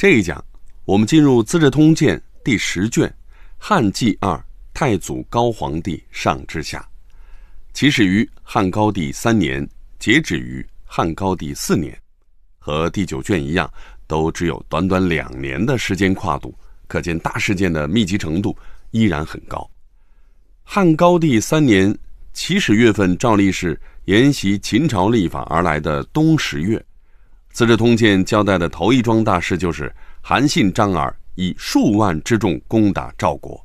这一讲，我们进入《资治通鉴》第十卷《汉纪二·太祖高皇帝上至下》，起始于汉高帝三年，截止于汉高帝四年，和第九卷一样，都只有短短两年的时间跨度，可见大事件的密集程度依然很高。汉高帝三年起始月份，照例是沿袭秦朝历法而来的冬十月。《资治通鉴》交代的头一桩大事就是韩信、张耳以数万之众攻打赵国，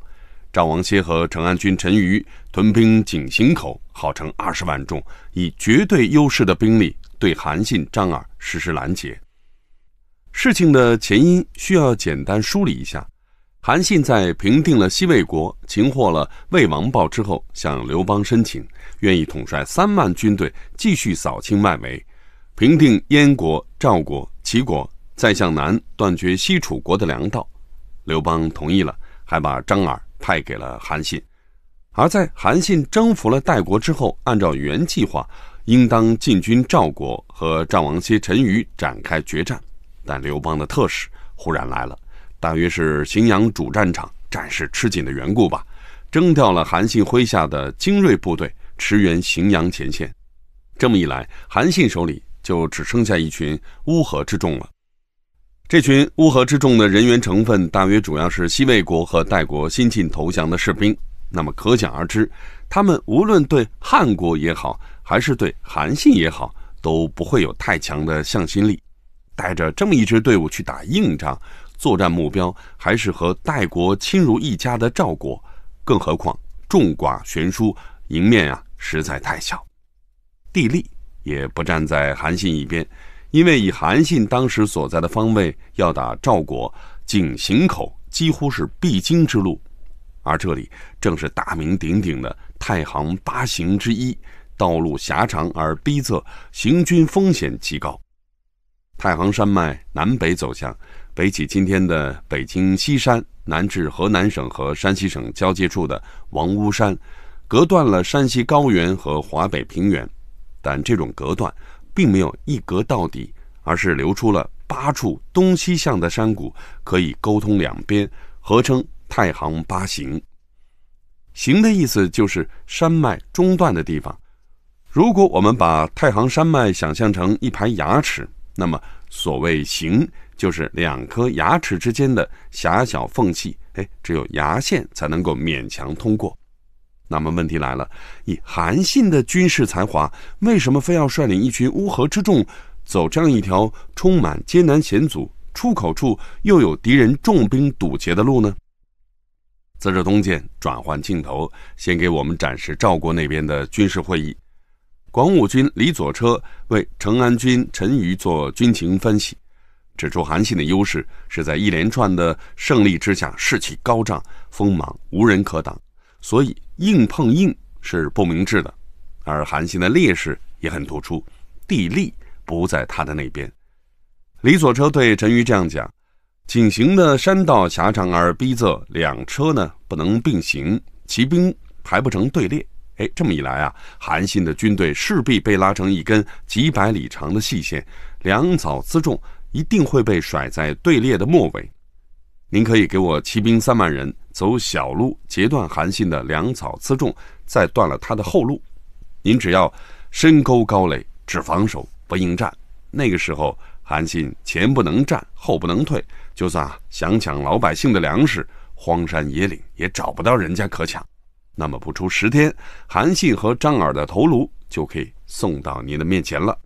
赵王歇和成安军陈馀屯兵井陉口，号称二十万众，以绝对优势的兵力对韩信、张耳实施拦截。事情的前因需要简单梳理一下：韩信在平定了西魏国、擒获了魏王豹之后，向刘邦申请，愿意统帅三万军队继续扫清外围。平定燕国、赵国、齐国，再向南断绝西楚国的粮道，刘邦同意了，还把张耳派给了韩信。而在韩信征服了代国之后，按照原计划，应当进军赵国和赵王歇、陈余展开决战。但刘邦的特使忽然来了，大约是荥阳主战场战事吃紧的缘故吧，征调了韩信麾下的精锐部队驰援荥阳前线。这么一来，韩信手里。就只剩下一群乌合之众了。这群乌合之众的人员成分，大约主要是西魏国和代国新晋投降的士兵。那么可想而知，他们无论对汉国也好，还是对韩信也好，都不会有太强的向心力。带着这么一支队伍去打硬仗，作战目标还是和代国亲如一家的赵国，更何况众寡悬殊，赢面啊实在太小。地利。也不站在韩信一边，因为以韩信当时所在的方位要打赵国，井陉口几乎是必经之路，而这里正是大名鼎鼎的太行八陉之一，道路狭长而逼仄，行军风险极高。太行山脉南北走向，北起今天的北京西山，南至河南省和山西省交界处的王屋山，隔断了山西高原和华北平原。但这种隔断，并没有一隔到底，而是留出了八处东西向的山谷，可以沟通两边，合称太行八陉。行的意思就是山脉中断的地方。如果我们把太行山脉想象成一排牙齿，那么所谓行，就是两颗牙齿之间的狭小缝隙。哎，只有牙线才能够勉强通过。那么问题来了，以韩信的军事才华，为什么非要率领一群乌合之众，走这样一条充满艰难险阻、出口处又有敌人重兵堵截的路呢？《资治通鉴》转换镜头，先给我们展示赵国那边的军事会议，广武军李左车为成安军陈馀做军情分析，指出韩信的优势是在一连串的胜利之下，士气高涨，锋芒无人可挡，所以。硬碰硬是不明智的，而韩信的劣势也很突出，地利不在他的那边。李左车对陈馀这样讲：，井陉的山道狭长而逼仄，两车呢不能并行，骑兵排不成队列。哎，这么一来啊，韩信的军队势必被拉成一根几百里长的细线，粮草辎重一定会被甩在队列的末尾。您可以给我骑兵三万人走小路截断韩信的粮草辎重，再断了他的后路。您只要深沟高垒，只防守不应战。那个时候，韩信前不能战，后不能退，就算想抢老百姓的粮食，荒山野岭也找不到人家可抢。那么不出十天，韩信和张耳的头颅就可以送到您的面前了。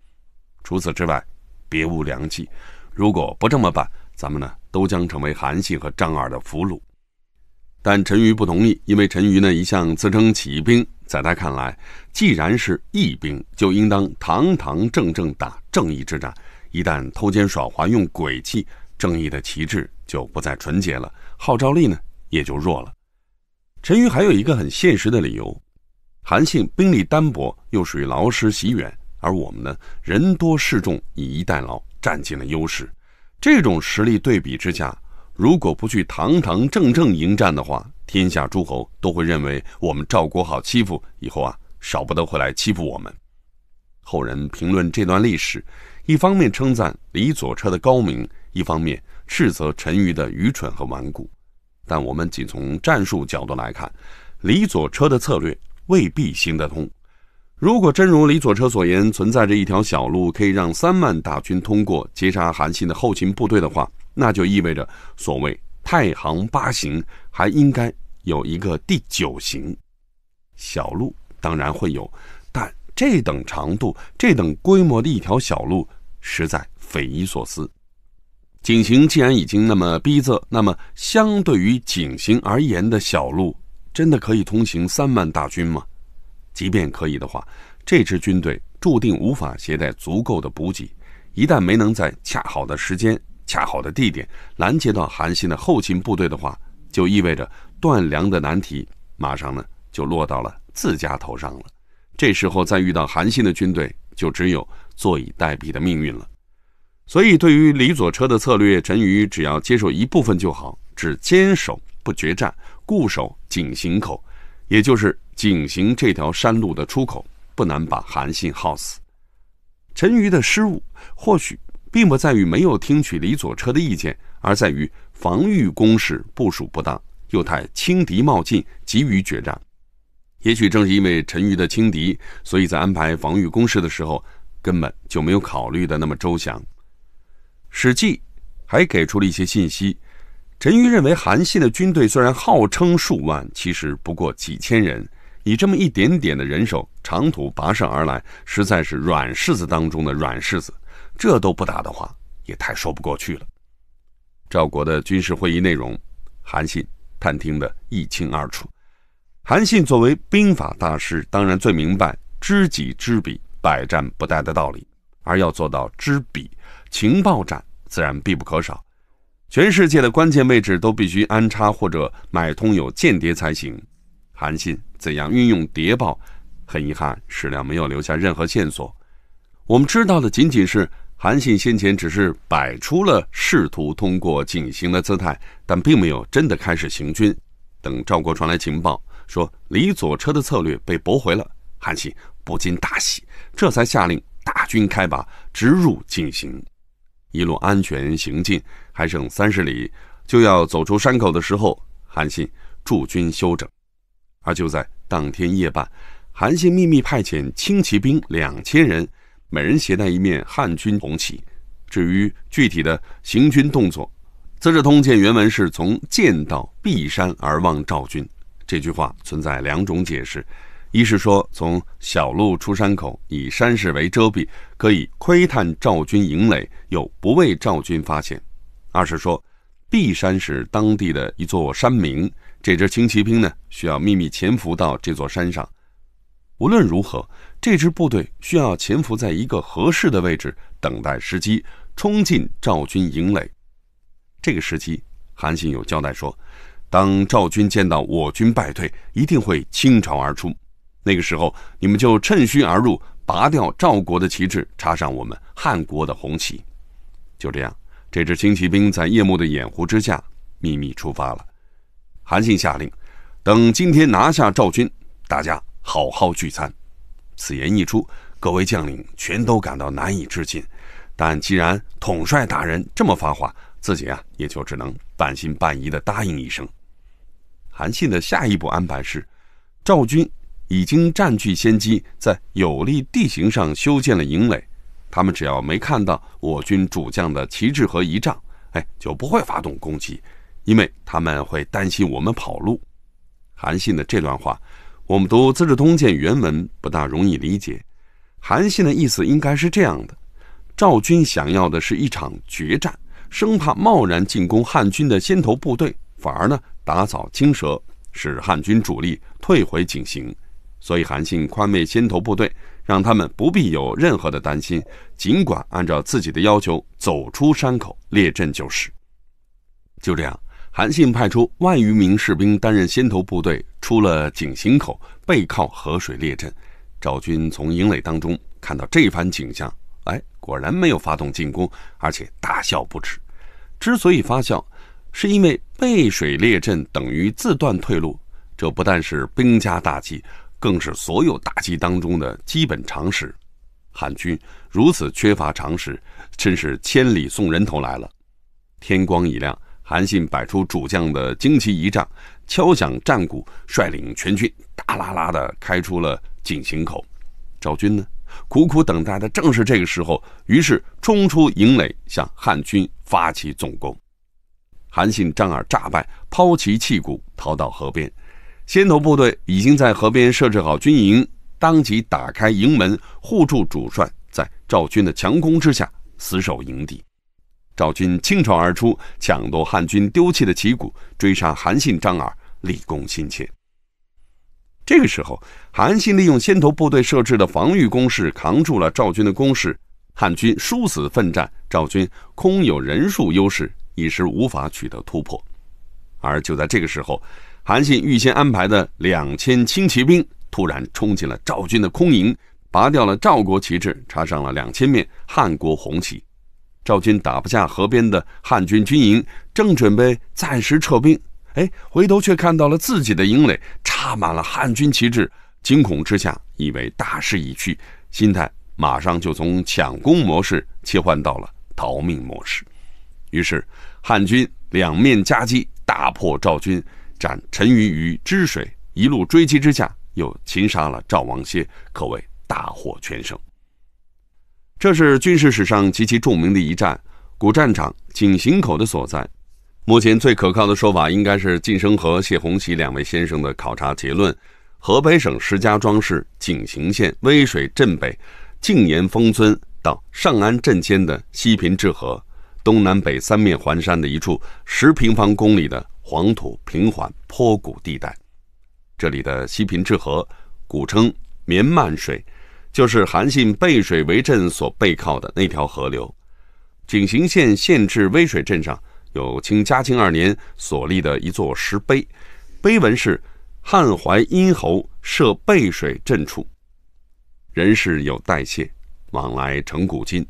除此之外，别无良计。如果不这么办，咱们呢？都将成为韩信和张耳的俘虏，但陈馀不同意，因为陈馀呢一向自称起义兵，在他看来，既然是义兵，就应当堂堂正正打正义之战，一旦偷奸耍滑用诡计，正义的旗帜就不再纯洁了，号召力呢也就弱了。陈馀还有一个很现实的理由，韩信兵力单薄，又属于劳师袭远，而我们呢人多势众，以逸待劳，占尽了优势。这种实力对比之下，如果不去堂堂正正迎战的话，天下诸侯都会认为我们赵国好欺负，以后啊少不得会来欺负我们。后人评论这段历史，一方面称赞李左车的高明，一方面斥责陈馀的愚蠢和顽固。但我们仅从战术角度来看，李左车的策略未必行得通。如果真如李左车所言，存在着一条小路可以让三万大军通过截杀韩信的后勤部队的话，那就意味着所谓太行八陉还应该有一个第九行。小路当然会有，但这等长度、这等规模的一条小路，实在匪夷所思。井陉既然已经那么逼仄，那么相对于井陉而言的小路，真的可以通行三万大军吗？即便可以的话，这支军队注定无法携带足够的补给。一旦没能在恰好的时间、恰好的地点拦截到韩信的后勤部队的话，就意味着断粮的难题马上呢就落到了自家头上了。这时候再遇到韩信的军队，就只有坐以待毙的命运了。所以，对于李左车的策略，陈馀只要接受一部分就好，只坚守不决战，固守井陉口。也就是井陉这条山路的出口，不难把韩信耗死。陈馀的失误，或许并不在于没有听取李左车的意见，而在于防御工事部署不当，又太轻敌冒进，急于决战。也许正是因为陈馀的轻敌，所以在安排防御工事的时候，根本就没有考虑的那么周详。《史记》还给出了一些信息。陈馀认为，韩信的军队虽然号称数万，其实不过几千人。以这么一点点的人手，长途跋涉而来，实在是软柿子当中的软柿子。这都不打的话，也太说不过去了。赵国的军事会议内容，韩信探听得一清二楚。韩信作为兵法大师，当然最明白“知己知彼，百战不殆”的道理。而要做到知彼，情报战自然必不可少。全世界的关键位置都必须安插或者买通有间谍才行。韩信怎样运用谍报？很遗憾，史料没有留下任何线索。我们知道的仅仅是，韩信先前只是摆出了试图通过进行的姿态，但并没有真的开始行军。等赵国传来情报，说李左车的策略被驳回了，韩信不禁大喜，这才下令大军开拔，直入进行，一路安全行进。还剩三十里，就要走出山口的时候，韩信驻军休整。而就在当天夜半，韩信秘密派遣轻骑兵两千人，每人携带一面汉军红旗。至于具体的行军动作，《资治通鉴》原文是“从见道避山而望赵军”。这句话存在两种解释：一是说从小路出山口，以山势为遮蔽，可以窥探赵军营垒，又不为赵军发现。二是说，碧山是当地的一座山名。这支轻骑兵呢，需要秘密潜伏到这座山上。无论如何，这支部队需要潜伏在一个合适的位置，等待时机，冲进赵军营垒。这个时机，韩信有交代说：当赵军见到我军败退，一定会倾巢而出。那个时候，你们就趁虚而入，拔掉赵国的旗帜，插上我们汉国的红旗。就这样。这支轻骑兵在夜幕的掩护之下秘密出发了。韩信下令，等今天拿下赵军，大家好好聚餐。此言一出，各位将领全都感到难以置信。但既然统帅大人这么发话，自己啊也就只能半信半疑的答应一声。韩信的下一步安排是，赵军已经占据先机，在有利地形上修建了营垒。他们只要没看到我军主将的旗帜和仪仗，哎，就不会发动攻击，因为他们会担心我们跑路。韩信的这段话，我们读《资治通鉴》原文不大容易理解。韩信的意思应该是这样的：赵军想要的是一场决战，生怕贸然进攻汉军的先头部队，反而呢打草惊蛇，使汉军主力退回井陉。所以韩信宽慰先头部队。让他们不必有任何的担心，尽管按照自己的要求走出山口列阵就是。就这样，韩信派出万余名士兵担任先头部队，出了井陉口，背靠河水列阵。赵军从营垒当中看到这番景象，哎，果然没有发动进攻，而且大笑不止。之所以发笑，是因为背水列阵等于自断退路，这不但是兵家大忌。更是所有大击当中的基本常识，汉军如此缺乏常识，真是千里送人头来了。天光一亮，韩信摆出主将的旌旗仪仗，敲响战鼓，率领全军大啦啦的开出了井陉口。赵军呢，苦苦等待的正是这个时候，于是冲出营垒，向汉军发起总攻。韩信战而诈败，抛旗弃鼓，逃到河边。先头部队已经在河边设置好军营，当即打开营门，护住主帅。在赵军的强攻之下，死守营地。赵军倾巢而出，抢夺汉军丢弃的旗鼓，追杀韩信、张耳，立功心切。这个时候，韩信利用先头部队设置的防御工事，扛住了赵军的攻势。汉军殊死奋战，赵军空有人数优势，一时无法取得突破。而就在这个时候。韩信预先安排的两千轻骑兵突然冲进了赵军的空营，拔掉了赵国旗帜，插上了两千面汉国红旗。赵军打不下河边的汉军军营，正准备暂时撤兵，哎，回头却看到了自己的营垒插满了汉军旗帜，惊恐之下以为大势已去，心态马上就从抢攻模式切换到了逃命模式。于是汉军两面夹击，大破赵军。斩陈馀于汁水，一路追击之下，又擒杀了赵王歇，可谓大获全胜。这是军事史上极其著名的一战。古战场井陉口的所在，目前最可靠的说法应该是晋生和谢洪喜两位先生的考察结论：河北省石家庄市井陉县威水镇北静岩峰村到上安镇间的西平治河，东南北三面环山的一处十平方公里的。黄土平缓坡谷地带，这里的西平治河，古称绵漫水，就是韩信背水为阵所背靠的那条河流。景行县县治威水镇上有清嘉庆二年所立的一座石碑，碑文是：“汉淮阴侯设背水镇处，人事有代谢，往来成古今。”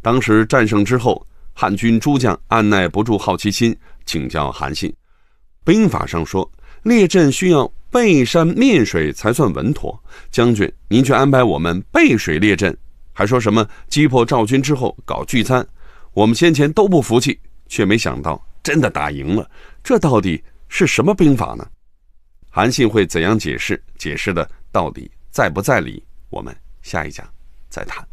当时战胜之后，汉军诸将按耐不住好奇心，请教韩信。兵法上说，列阵需要背山面水才算稳妥。将军，您却安排我们背水列阵，还说什么击破赵军之后搞聚餐？我们先前都不服气，却没想到真的打赢了。这到底是什么兵法呢？韩信会怎样解释？解释的到底在不在理？我们下一讲再谈。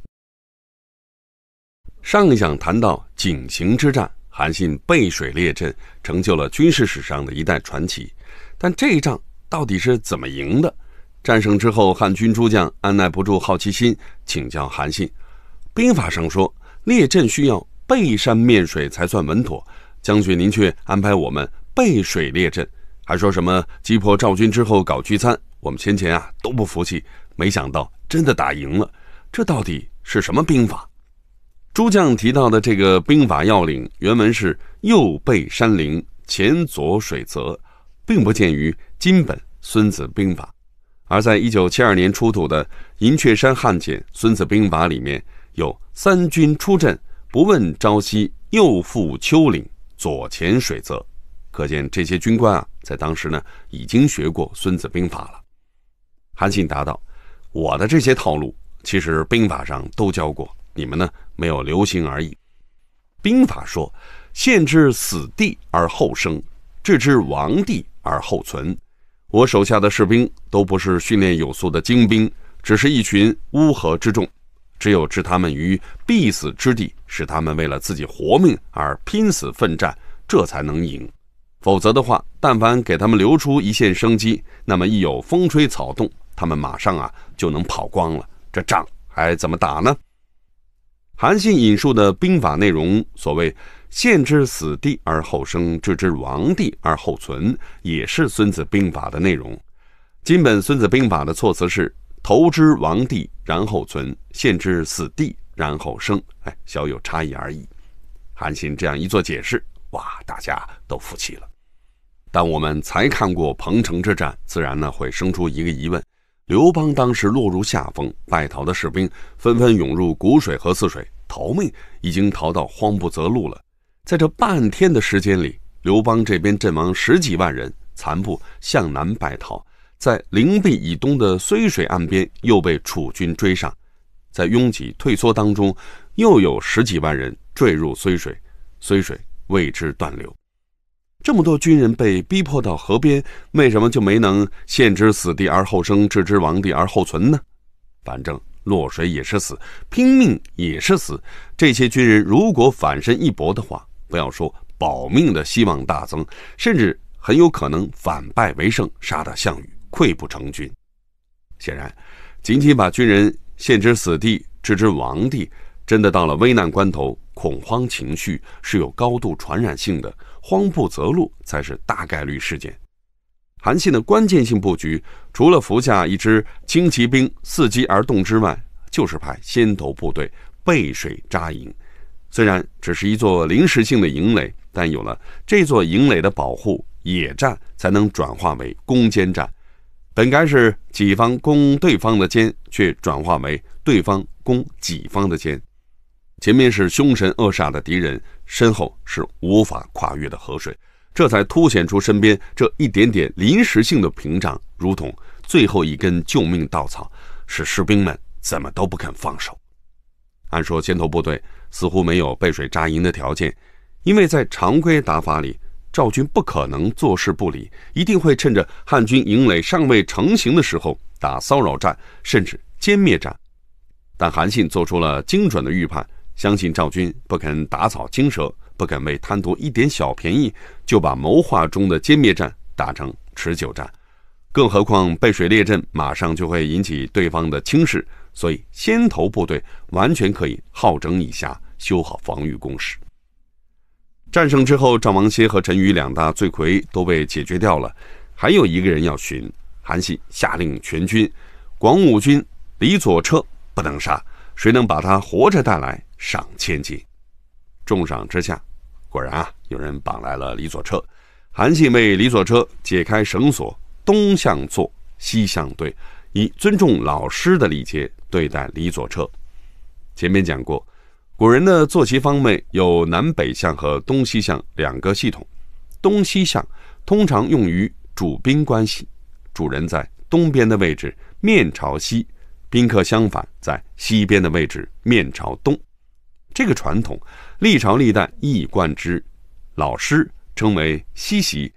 上一讲谈到井陉之战。韩信背水列阵，成就了军事史上的一代传奇。但这一仗到底是怎么赢的？战胜之后，汉军诸将按耐不住好奇心，请教韩信。兵法上说，列阵需要背山面水才算稳妥。将军您却安排我们背水列阵，还说什么击破赵军之后搞聚餐？我们先前啊都不服气，没想到真的打赢了。这到底是什么兵法？诸将提到的这个兵法要领，原文是“右背山林，前左水泽”，并不见于金本《孙子兵法》，而在一九七二年出土的银雀山汉简《孙子兵法》里面有“三军出阵，不问朝夕，右负丘陵，左前水泽”，可见这些军官啊，在当时呢已经学过《孙子兵法》了。韩信答道：“我的这些套路，其实兵法上都教过。”你们呢？没有留心而已。兵法说：“陷之死地而后生，置之亡地而后存。”我手下的士兵都不是训练有素的精兵，只是一群乌合之众。只有置他们于必死之地，使他们为了自己活命而拼死奋战，这才能赢。否则的话，但凡给他们留出一线生机，那么一有风吹草动，他们马上啊就能跑光了。这仗还怎么打呢？韩信引述的兵法内容，所谓“陷之死地而后生，置之亡地而后存”，也是《孙子兵法》的内容。金本《孙子兵法》的措辞是“投之亡地然后存，陷之死地然后生”，哎，小有差异而已。韩信这样一做解释，哇，大家都服气了。但我们才看过彭城之战，自然呢会生出一个疑问。刘邦当时落入下风，败逃的士兵纷纷涌入谷水和泗水逃命，已经逃到慌不择路了。在这半天的时间里，刘邦这边阵亡十几万人，残部向南败逃，在灵璧以东的睢水岸边又被楚军追上，在拥挤退缩当中，又有十几万人坠入睢水，睢水为之断流。这么多军人被逼迫到河边，为什么就没能陷之死地而后生，置之亡地而后存呢？反正落水也是死，拼命也是死。这些军人如果反身一搏的话，不要说保命的希望大增，甚至很有可能反败为胜，杀得项羽溃不成军。显然，仅仅把军人陷之死地、置之亡地，真的到了危难关头，恐慌情绪是有高度传染性的。慌不择路才是大概率事件。韩信的关键性布局，除了服下一支轻骑兵伺机而动之外，就是派先头部队背水扎营。虽然只是一座临时性的营垒，但有了这座营垒的保护，野战才能转化为攻坚战。本该是己方攻对方的坚，却转化为对方攻己方的坚。前面是凶神恶煞的敌人，身后是无法跨越的河水，这才凸显出身边这一点点临时性的屏障，如同最后一根救命稻草，使士兵们怎么都不肯放手。按说先头部队似乎没有背水扎营的条件，因为在常规打法里，赵军不可能坐视不理，一定会趁着汉军营垒尚未成型的时候打骚扰战，甚至歼灭战。但韩信做出了精准的预判。相信赵军不肯打草惊蛇，不肯为贪图一点小便宜就把谋划中的歼灭战打成持久战。更何况背水列阵马上就会引起对方的轻视，所以先头部队完全可以好整以暇修好防御工事。战胜之后，赵王歇和陈馀两大罪魁都被解决掉了，还有一个人要寻。韩信下令全军：广武军李左车不能杀，谁能把他活着带来？赏千金，重赏之下，果然啊，有人绑来了李左车。韩信为李左车解开绳索，东向坐，西向对，以尊重老师的礼节对待李左车。前面讲过，古人的坐席方位有南北向和东西向两个系统。东西向通常用于主宾关系，主人在东边的位置，面朝西；宾客相反，在西边的位置，面朝东。这个传统历朝历代一以贯之，老师称为西席，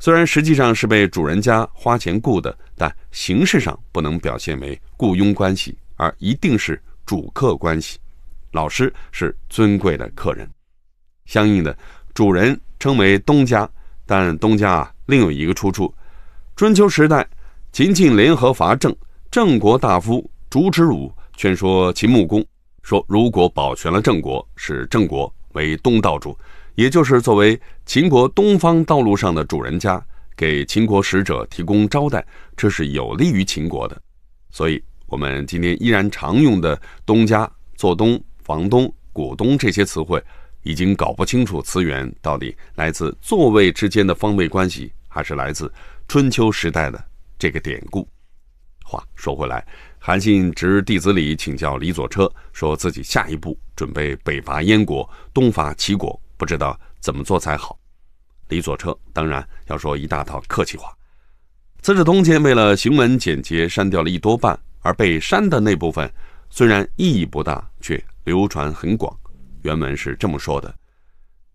虽然实际上是被主人家花钱雇的，但形式上不能表现为雇佣关系，而一定是主客关系。老师是尊贵的客人，相应的主人称为东家，但东家啊另有一个出处。春秋时代，秦晋联合伐郑，郑国大夫烛之武劝说秦穆公。说，如果保全了郑国，使郑国为东道主，也就是作为秦国东方道路上的主人家，给秦国使者提供招待，这是有利于秦国的。所以，我们今天依然常用的“东家”“做东”“房东”“股东”这些词汇，已经搞不清楚词源到底来自座位之间的方位关系，还是来自春秋时代的这个典故。话说回来。韩信执弟子礼请教李左车，说自己下一步准备北伐燕国、东伐齐国，不知道怎么做才好。李左车当然要说一大套客气话，《资治通鉴》为了行文简洁删掉了一多半，而被删的那部分虽然意义不大，却流传很广。原文是这么说的：“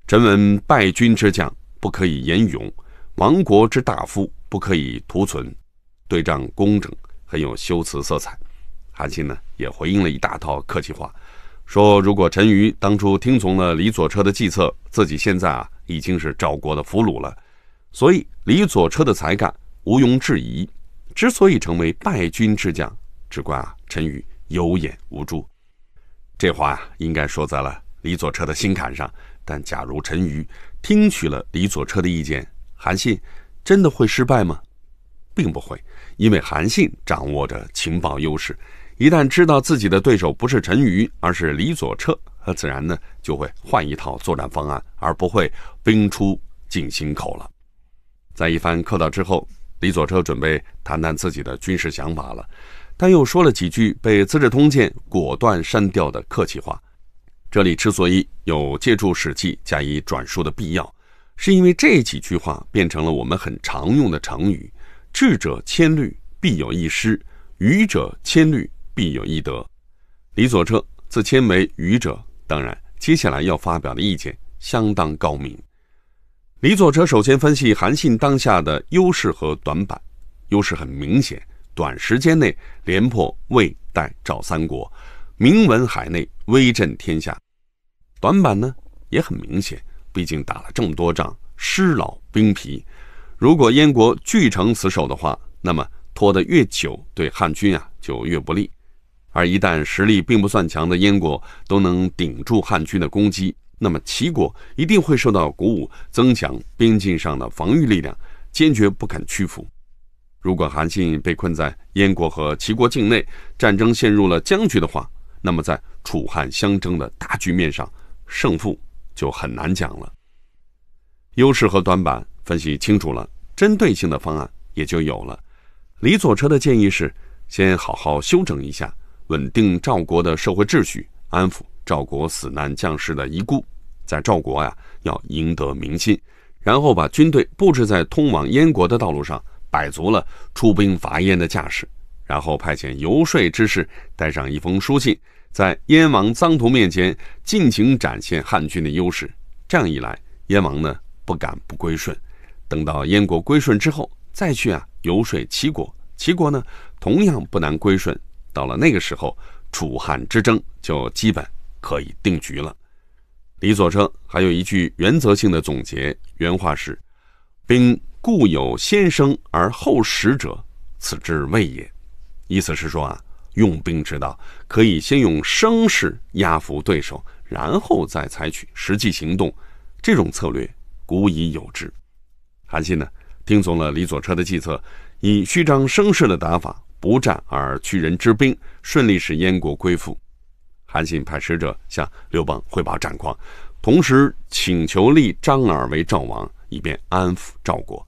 臣闻败军之将，不可以言勇；亡国之大夫，不可以图存。”对仗工整。很有修辞色彩，韩信呢也回应了一大套客气话，说如果陈馀当初听从了李左车的计策，自己现在啊已经是赵国的俘虏了，所以李左车的才干毋庸置疑，之所以成为败军之将，只怪啊陈馀有眼无珠。这话啊应该说在了李左车的心坎上，但假如陈馀听取了李左车的意见，韩信真的会失败吗？并不会，因为韩信掌握着情报优势，一旦知道自己的对手不是陈馀，而是李左车，那自然呢就会换一套作战方案，而不会兵出进心口了。在一番客套之后，李左车准备谈谈自己的军事想法了，但又说了几句被《资治通鉴》果断删掉的客气话。这里之所以有借助史记加以转述的必要，是因为这几句话变成了我们很常用的成语。智者千虑，必有一失；愚者千虑，必有一得。李左车自谦为愚者，当然，接下来要发表的意见相当高明。李左车首先分析韩信当下的优势和短板。优势很明显，短时间内连破魏、代、赵三国，名闻海内，威震天下。短板呢也很明显，毕竟打了这么多仗，失老兵疲。如果燕国据城死守的话，那么拖得越久，对汉军啊就越不利。而一旦实力并不算强的燕国都能顶住汉军的攻击，那么齐国一定会受到鼓舞，增强边境上的防御力量，坚决不肯屈服。如果韩信被困在燕国和齐国境内，战争陷入了僵局的话，那么在楚汉相争的大局面上，胜负就很难讲了。优势和短板分析清楚了。针对性的方案也就有了。李左车的建议是：先好好休整一下，稳定赵国的社会秩序，安抚赵国死难将士的遗孤，在赵国呀要赢得民心，然后把军队布置在通往燕国的道路上，摆足了出兵伐燕的架势，然后派遣游说之士带上一封书信，在燕王臧荼面前尽情展现汉军的优势。这样一来，燕王呢不敢不归顺。等到燕国归顺之后，再去啊游说齐国，齐国呢同样不难归顺。到了那个时候，楚汉之争就基本可以定局了。李左车还有一句原则性的总结，原话是：“兵固有先生而后使者，此之谓也。”意思是说啊，用兵之道可以先用声势压服对手，然后再采取实际行动，这种策略古已有之。韩信呢，听从了李左车的计策，以虚张声势的打法，不战而屈人之兵，顺利使燕国归附。韩信派使者向刘邦汇报战况，同时请求立张耳为赵王，以便安抚赵国。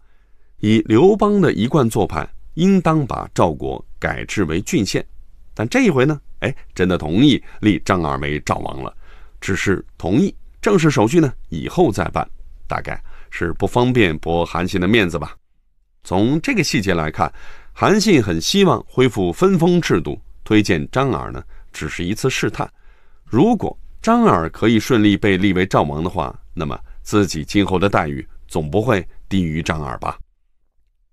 以刘邦的一贯做派，应当把赵国改制为郡县。但这一回呢，哎，真的同意立张耳为赵王了，只是同意正式手续呢，以后再办，大概。是不方便驳韩信的面子吧？从这个细节来看，韩信很希望恢复分封制度，推荐张耳呢，只是一次试探。如果张耳可以顺利被立为赵王的话，那么自己今后的待遇总不会低于张耳吧？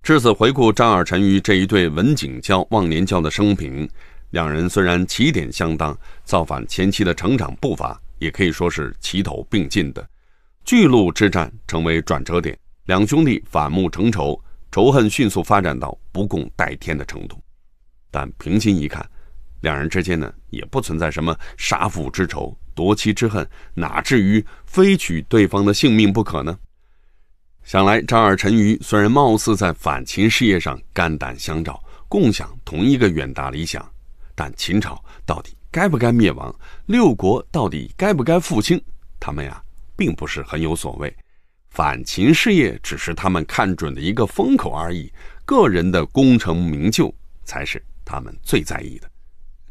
至此回顾张耳陈馀这一对文景教忘年交的生平，两人虽然起点相当，造反前期的成长步伐也可以说是齐头并进的。巨鹿之战成为转折点，两兄弟反目成仇，仇恨迅速发展到不共戴天的程度。但平心一看，两人之间呢，也不存在什么杀父之仇、夺妻之恨，哪至于非取对方的性命不可呢？想来张耳陈馀虽然貌似在反秦事业上肝胆相照，共享同一个远大理想，但秦朝到底该不该灭亡，六国到底该不该复兴，他们呀？并不是很有所谓，反秦事业只是他们看准的一个风口而已。个人的功成名就才是他们最在意的。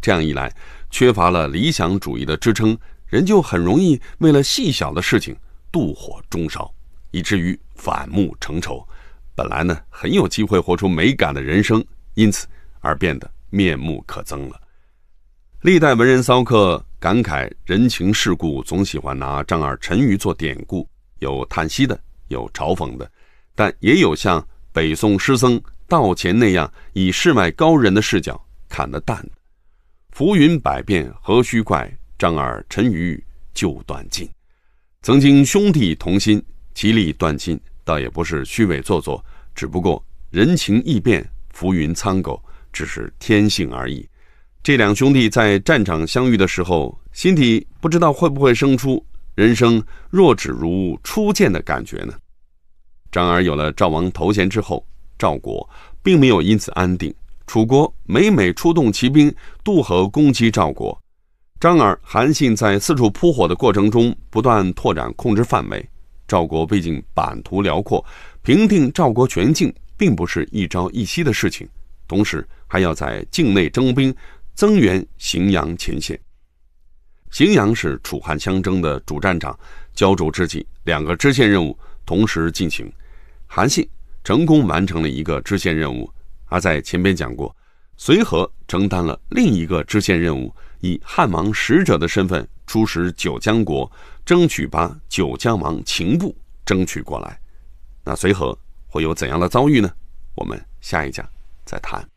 这样一来，缺乏了理想主义的支撑，人就很容易为了细小的事情妒火中烧，以至于反目成仇。本来呢，很有机会活出美感的人生，因此而变得面目可憎了。历代文人骚客感慨人情世故，总喜欢拿张二陈鱼做典故，有叹息的，有嘲讽的，但也有像北宋诗僧道乾那样以世外高人的视角看得淡的。浮云百变，何须怪张二陈鱼旧断尽？曾经兄弟同心，其利断金，倒也不是虚伪做作，只不过人情易变，浮云苍狗，只是天性而已。这两兄弟在战场相遇的时候，心底不知道会不会生出“人生若只如初见”的感觉呢？张耳有了赵王头衔之后，赵国并没有因此安定。楚国每每出动骑兵渡河攻击赵国，张耳、韩信在四处扑火的过程中不断拓展控制范围。赵国毕竟版图辽阔，平定赵国全境并不是一朝一夕的事情，同时还要在境内征兵。增援荥阳前线，荥阳是楚汉相争的主战场，焦灼之际，两个支线任务同时进行，韩信成功完成了一个支线任务，而在前边讲过，随和承担了另一个支线任务，以汉王使者的身份出使九江国，争取把九江王秦布争取过来，那随和会有怎样的遭遇呢？我们下一讲再谈。